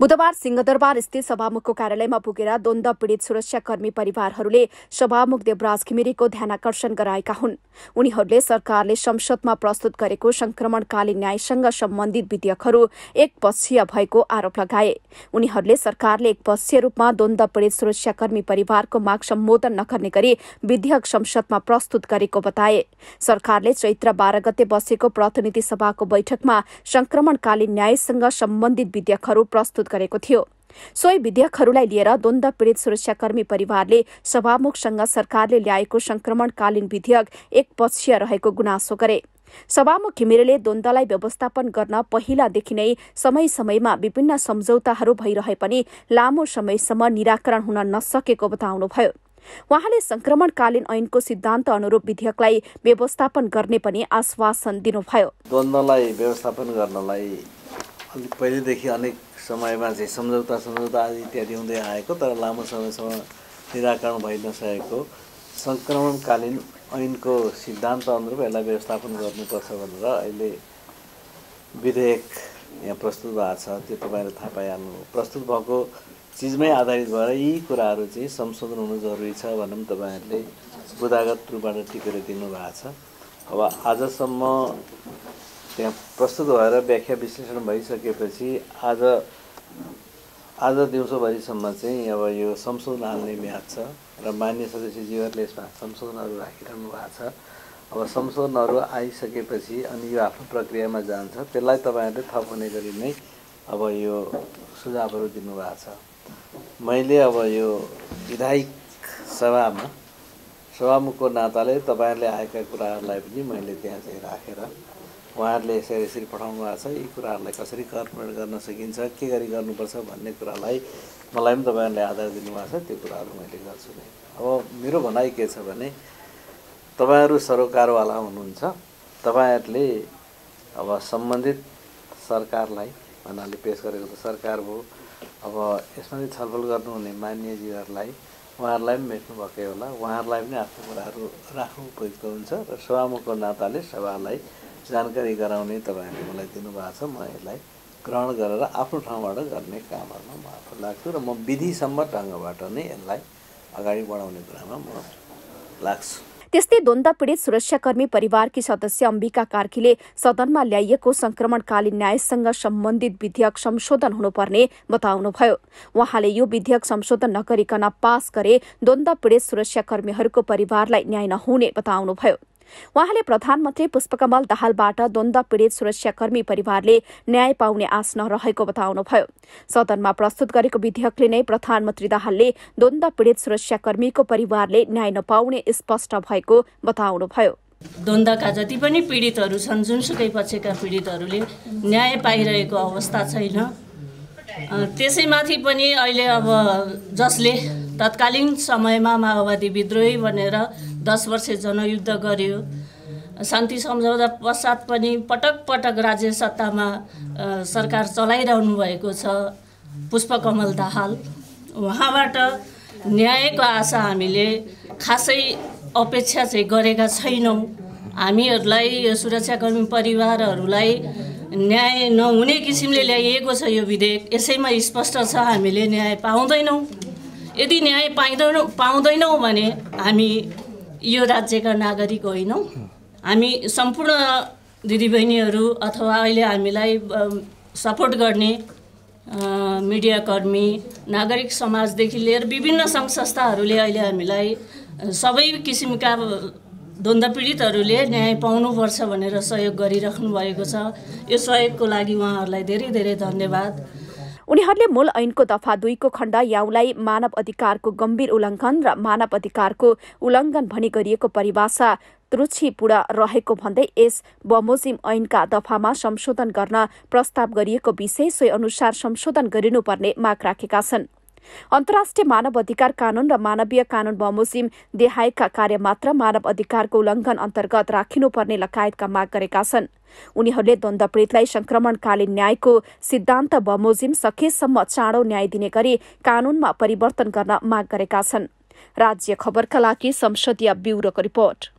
बुधबार सिंहदरबार स्थित सभामुखको कार्यालयमा पुगेर द्वन्द पीड़ित सुरक्षाकर्मी परिवारहरूले सभामुख देवराज घिमिरेको आकर्षण गराएका हुन् उनीहरूले सरकारले संसदमा प्रस्तुत गरेको संक्रमणकालीन न्यायसँग सम्बन्धित विधेयकहरू एकपक्षीय भएको आरोप लगाए उनीहरूले सरकारले एकपक्षीय रूपमा द्वन्द पीड़ित सुरक्षाकर्मी परिवारको माग सम्बोधन नगर्ने गरी विधेयक संसदमा प्रस्तुत गरेको बताए सरकारले चैत्र बाह्र गते बसेको प्रतिनिधि सभाको बैठकमा संक्रमणकालीन न्यायसँग सम्बन्धित विधेयकहरू प्रस्तुत प्रस्तुत गरेको थियो सोही विधेयकहरूलाई लिएर द्वन्द पीड़ित सुरक्षाकर्मी परिवारले सभामुखसँग सरकारले ल्याएको संक्रमणकालीन विधेयक एकपक्षीय रहेको गुनासो गरे सभामुख घिमिरेले द्वन्दलाई व्यवस्थापन गर्न पहिलादेखि नै समय समयमा विभिन्न सम्झौताहरू भइरहे पनि लामो समयसम्म निराकरण हुन नसकेको बताउनुभयो उहाँले संक्रमणकालीन ऐनको सिद्धान्त अनुरूप विधेयकलाई व्यवस्थापन गर्ने पनि आश्वासन दिनुभयो व्यवस्थापन गर्नलाई पहिलेदेखि अनेक समयमा चाहिँ सम्झौता सम्झौता आदि इत्यादि हुँदै आएको तर लामो समयसम्म निराकरण भइ नसकेको सङ्क्रमणकालीन ऐनको सिद्धान्त अनुरूप यसलाई व्यवस्थापन गर्नुपर्छ भनेर अहिले विधेयक यहाँ प्रस्तुत भएको छ त्यो तपाईँले थाहा पाइहाल्नु प्रस्तुत भएको चिजमै आधारित भएर यी कुराहरू चाहिँ संशोधन हुनु जरुरी छ भनेर तपाईँहरूले बुदागत रूपबाट टिपेर दिनुभएको छ अब आजसम्म त्यहाँ प्रस्तुत भएर व्याख्या विश्लेषण भइसकेपछि आज आज दिउँसोभरिसम्म चाहिँ अब यो संशोधन हाल्ने म्याद छ र मान्य सदस्यजीहरूले यसमा संशोधनहरू राखिरहनु भएको छ अब संशोधनहरू आइसकेपछि अनि यो आफ्नो प्रक्रियामा जान्छ त्यसलाई तपाईँहरूले थप हुने गरी नै अब यो सुझावहरू दिनुभएको छ मैले अब यो विधायक सभामा सभामुखको नाताले तपाईँहरूले आएका कुराहरूलाई पनि मैले त्यहाँ चाहिँ राखेर उहाँहरूले यसरी यसरी पठाउनु भएको छ यी कुराहरूलाई कसरी कर्पोरेट गर्न सकिन्छ के गरी गर्नुपर्छ भन्ने कुरालाई मलाई पनि तपाईँहरूले आधार दिनुभएको छ त्यो कुराहरू मैले गर्छु नै अब मेरो भनाइ के छ भने तपाईँहरू सरोकारवाला हुनुहुन्छ तपाईँहरूले अब सम्बन्धित सरकारलाई भन्नाले पेस गरेको त सरकार हो अब यसमा चाहिँ छलफल गर्नुहुने मान्यजीहरूलाई उहाँहरूलाई पनि भेट्नुभएकै होला उहाँहरूलाई पनि आफ्नो कुराहरू राख्नु उपयुक्त हुन्छ र सभामुखको नाताले सभालाई जानकारी गराउने तपाईँहरूले मलाई दिनुभएको छ म यसलाई ग्रहण गरेर आफ्नो ठाउँबाट गर्ने कामहरूमा म आफू लाग्छु र म विधिसम्म ढङ्गबाट नै यसलाई अगाडि बढाउने कुरामा म लाग्छु त्यस्तै द्वन्द पीडित सुरक्षाकर्मी परिवारकी सदस्य अम्बिका कार्कीले सदनमा ल्याइएको संक्रमणकालीन न्यायसँग सम्बन्धित विधेयक संशोधन हुनुपर्ने बताउनुभयो उहाँले यो विधेयक संशोधन नगरिकन पास गरे द्वन्द पीडित सुरक्षाकर्मीहरूको परिवारलाई न्याय नहुने बताउनुभयो उहाँले प्रधानमन्त्री पुष्पकमल दाहालबाट द्वन्द पीड़ित सुरक्षाकर्मी परिवारले न्याय पाउने आश नरहेको बताउनुभयो सदनमा प्रस्तुत गरेको विधेयकले नै प्रधानमन्त्री दाहालले द्वन्द पीड़ित सुरक्षाकर्मीको परिवारले न्याय नपाउने स्पष्ट भएको बताउनुभयो द्वन्द्वका जति पनि पीडितहरू छन् जुनसुकै पक्षका पीडितहरूले न्याय पाइरहेको अवस्था छैन त्यसैमाथि पनि अहिले अब जसले तत्कालीन समयमा माओवादी विद्रोही भनेर दस वर्ष जनयुद्ध गर्यो शान्ति सम्झौता पश्चात पनि पटक पटक राज्य सत्तामा सरकार चलाइरहनु भएको छ पुष्पकमल दाहाल उहाँबाट न्यायको आशा हामीले खासै अपेक्षा चाहिँ गरेका छैनौँ हामीहरूलाई यो सुरक्षाकर्मी परिवारहरूलाई न्याय नहुने किसिमले ल्याइएको छ यो विधेयक यसैमा स्पष्ट छ हामीले न्याय पाउँदैनौँ यदि न्याय पाइँदैनौँ पाउँदैनौँ भने हामी यो राज्यका नागरिक होइनौँ हामी सम्पूर्ण दिदीबहिनीहरू अथवा अहिले हामीलाई सपोर्ट गर्ने मिडियाकर्मी नागरिक समाजदेखि लिएर विभिन्न सङ्घ संस्थाहरूले अहिले हामीलाई सबै किसिमका पीडितहरूले न्याय पाउनुपर्छ भनेर सहयोग गरिराख्नु भएको छ यो सहयोगको लागि उहाँहरूलाई धेरै धेरै धन्यवाद उनीहरूले मूल ऐनको दफा दुईको खण्ड याउलाई मानव अधिकारको गम्भीर उल्लङ्घन र मानव अधिकारको उल्लङ्घन भनी गरिएको परिभाषा त्रुचिपूर्ण रहेको भन्दै यस बमोजिम ऐनका दफामा संशोधन गर्न प्रस्ताव गरिएको विषय सोही अनुसार संशोधन गरिनुपर्ने माग राखेका छन् अन्तर्राष्ट्रिय मानव अधिकार कानून र मानवीय कानून बमोजिम देहायका मात्र मानव अधिकारको उल्लंघन अन्तर्गत राखिनुपर्ने लगायतका माग गरेका छन् उनीहरूले द्वन्दपीड़ितलाई संक्रमणकालीन न्यायको सिद्धान्त बमोजिम सकेसम्म चाँडो न्याय दिने गरी कानूनमा परिवर्तन गर्न माग गरेका छन् राज्य खबरका लागि संसदीय ब्युरोको रिपोर्ट